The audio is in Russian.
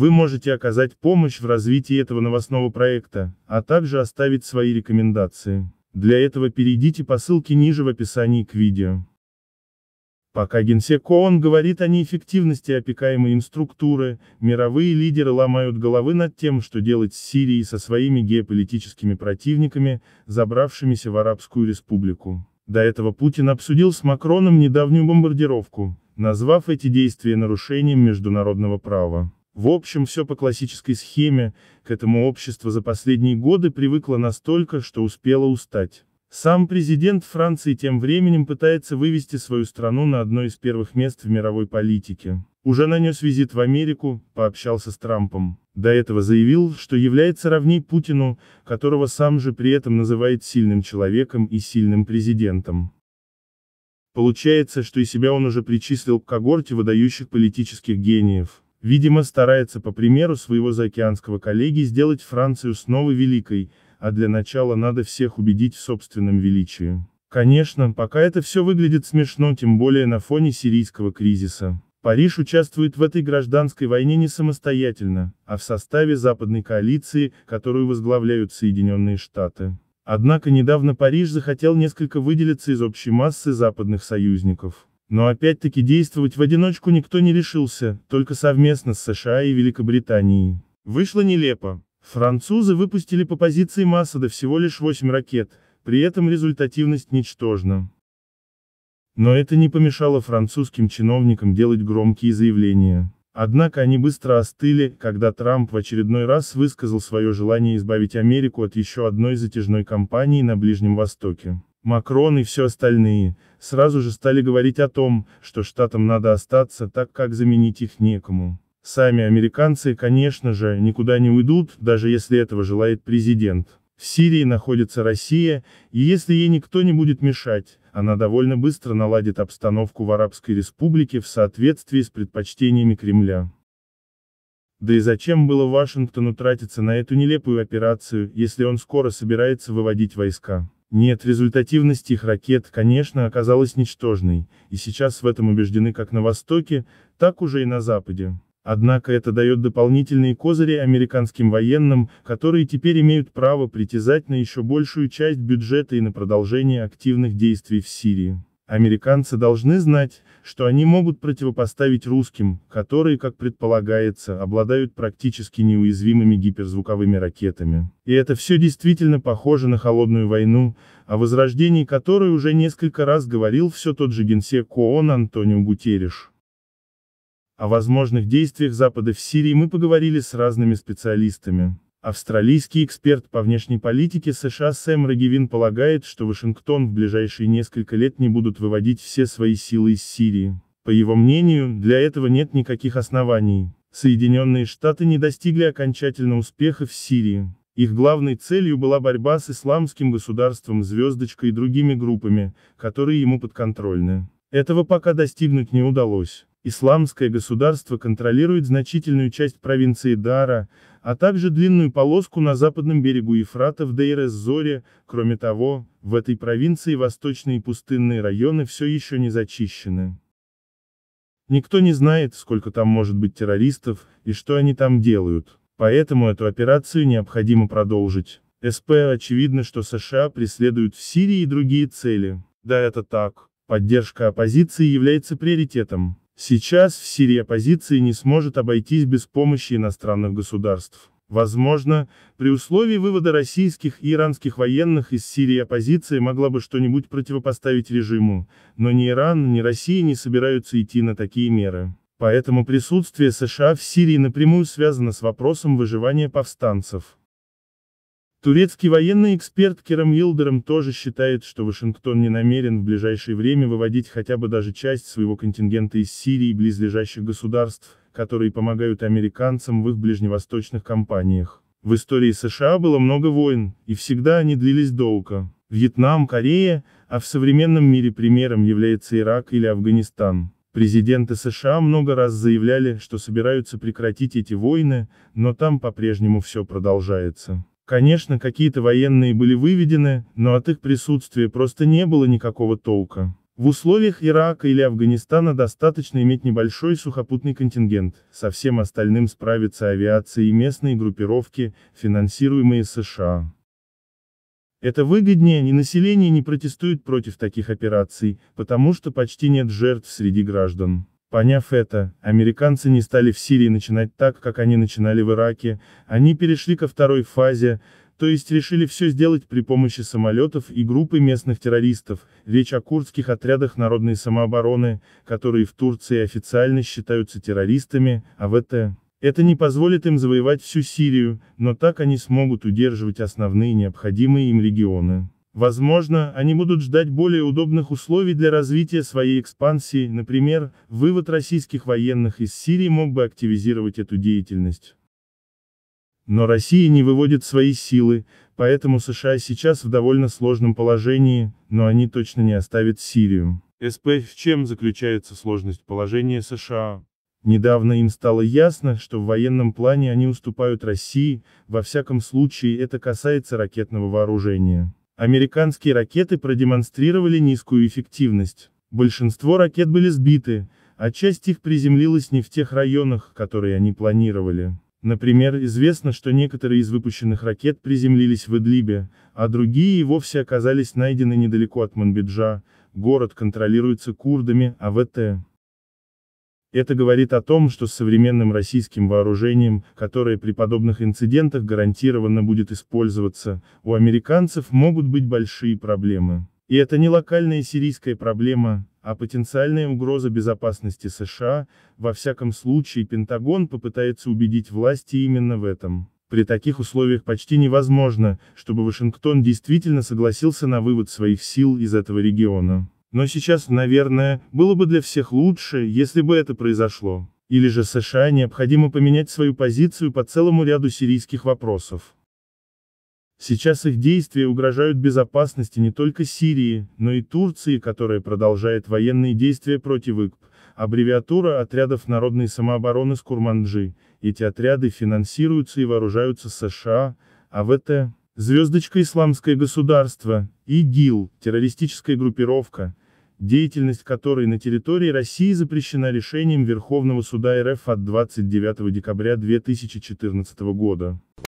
Вы можете оказать помощь в развитии этого новостного проекта, а также оставить свои рекомендации. Для этого перейдите по ссылке ниже в описании к видео. Пока генсек ООН говорит о неэффективности опекаемой им структуры, мировые лидеры ломают головы над тем, что делать с Сирией со своими геополитическими противниками, забравшимися в Арабскую республику. До этого Путин обсудил с Макроном недавнюю бомбардировку, назвав эти действия нарушением международного права. В общем, все по классической схеме, к этому общество за последние годы привыкло настолько, что успело устать. Сам президент Франции тем временем пытается вывести свою страну на одно из первых мест в мировой политике. Уже нанес визит в Америку, пообщался с Трампом. До этого заявил, что является равней Путину, которого сам же при этом называет сильным человеком и сильным президентом. Получается, что и себя он уже причислил к когорте выдающих политических гениев. Видимо, старается по примеру своего заокеанского коллеги сделать Францию снова великой, а для начала надо всех убедить в собственном величии. Конечно, пока это все выглядит смешно, тем более на фоне сирийского кризиса. Париж участвует в этой гражданской войне не самостоятельно, а в составе западной коалиции, которую возглавляют Соединенные Штаты. Однако недавно Париж захотел несколько выделиться из общей массы западных союзников. Но опять-таки действовать в одиночку никто не решился, только совместно с США и Великобританией. Вышло нелепо. Французы выпустили по позиции Масада всего лишь 8 ракет, при этом результативность ничтожна. Но это не помешало французским чиновникам делать громкие заявления. Однако они быстро остыли, когда Трамп в очередной раз высказал свое желание избавить Америку от еще одной затяжной кампании на Ближнем Востоке. Макрон и все остальные, сразу же стали говорить о том, что штатам надо остаться, так как заменить их некому. Сами американцы, конечно же, никуда не уйдут, даже если этого желает президент. В Сирии находится Россия, и если ей никто не будет мешать, она довольно быстро наладит обстановку в Арабской республике в соответствии с предпочтениями Кремля. Да и зачем было Вашингтону тратиться на эту нелепую операцию, если он скоро собирается выводить войска? Нет, результативность их ракет, конечно, оказалась ничтожной, и сейчас в этом убеждены как на Востоке, так уже и на Западе. Однако это дает дополнительные козыри американским военным, которые теперь имеют право притязать на еще большую часть бюджета и на продолжение активных действий в Сирии. Американцы должны знать, что они могут противопоставить русским, которые, как предполагается, обладают практически неуязвимыми гиперзвуковыми ракетами. И это все действительно похоже на холодную войну, о возрождении которой уже несколько раз говорил все тот же генсек ООН Антонио Гутериш. О возможных действиях Запада в Сирии мы поговорили с разными специалистами. Австралийский эксперт по внешней политике США Сэм Рагевин полагает, что Вашингтон в ближайшие несколько лет не будут выводить все свои силы из Сирии. По его мнению, для этого нет никаких оснований. Соединенные Штаты не достигли окончательно успеха в Сирии. Их главной целью была борьба с исламским государством «Звездочка» и другими группами, которые ему подконтрольны. Этого пока достигнуть не удалось. Исламское государство контролирует значительную часть провинции Дара, а также длинную полоску на западном берегу Ефрата в Дейрес-Зоре, кроме того, в этой провинции восточные пустынные районы все еще не зачищены. Никто не знает, сколько там может быть террористов, и что они там делают, поэтому эту операцию необходимо продолжить. СП очевидно, что США преследуют в Сирии и другие цели. Да это так. Поддержка оппозиции является приоритетом. Сейчас в Сирии оппозиция не сможет обойтись без помощи иностранных государств. Возможно, при условии вывода российских и иранских военных из Сирии оппозиция могла бы что-нибудь противопоставить режиму, но ни Иран, ни Россия не собираются идти на такие меры. Поэтому присутствие США в Сирии напрямую связано с вопросом выживания повстанцев. Турецкий военный эксперт Керам Йилдером тоже считает, что Вашингтон не намерен в ближайшее время выводить хотя бы даже часть своего контингента из Сирии и близлежащих государств, которые помогают американцам в их ближневосточных кампаниях. В истории США было много войн, и всегда они длились долго. Вьетнам, Корея, а в современном мире примером является Ирак или Афганистан. Президенты США много раз заявляли, что собираются прекратить эти войны, но там по-прежнему все продолжается. Конечно, какие-то военные были выведены, но от их присутствия просто не было никакого толка. В условиях Ирака или Афганистана достаточно иметь небольшой сухопутный контингент, со всем остальным справятся авиация и местные группировки, финансируемые США. Это выгоднее, и население не протестует против таких операций, потому что почти нет жертв среди граждан. Поняв это, американцы не стали в Сирии начинать так, как они начинали в Ираке, они перешли ко второй фазе, то есть решили все сделать при помощи самолетов и группы местных террористов, речь о курдских отрядах народной самообороны, которые в Турции официально считаются террористами, а в ВТ. Это не позволит им завоевать всю Сирию, но так они смогут удерживать основные необходимые им регионы. Возможно, они будут ждать более удобных условий для развития своей экспансии, например, вывод российских военных из Сирии мог бы активизировать эту деятельность. Но Россия не выводит свои силы, поэтому США сейчас в довольно сложном положении, но они точно не оставят Сирию. СП в чем заключается сложность положения США? Недавно им стало ясно, что в военном плане они уступают России, во всяком случае это касается ракетного вооружения. Американские ракеты продемонстрировали низкую эффективность. Большинство ракет были сбиты, а часть их приземлилась не в тех районах, которые они планировали. Например, известно, что некоторые из выпущенных ракет приземлились в Идлибе, а другие и вовсе оказались найдены недалеко от Манбиджа, город контролируется курдами, АВТ. Это говорит о том, что с современным российским вооружением, которое при подобных инцидентах гарантированно будет использоваться, у американцев могут быть большие проблемы. И это не локальная сирийская проблема, а потенциальная угроза безопасности США, во всяком случае Пентагон попытается убедить власти именно в этом. При таких условиях почти невозможно, чтобы Вашингтон действительно согласился на вывод своих сил из этого региона. Но сейчас, наверное, было бы для всех лучше, если бы это произошло. Или же США необходимо поменять свою позицию по целому ряду сирийских вопросов. Сейчас их действия угрожают безопасности не только Сирии, но и Турции, которая продолжает военные действия против ИКП, аббревиатура отрядов народной самообороны с Курманджи. Эти отряды финансируются и вооружаются США, АВТ, Звездочка Исламское государство, ИГИЛ, террористическая группировка, деятельность которой на территории России запрещена решением Верховного суда РФ от 29 декабря 2014 года.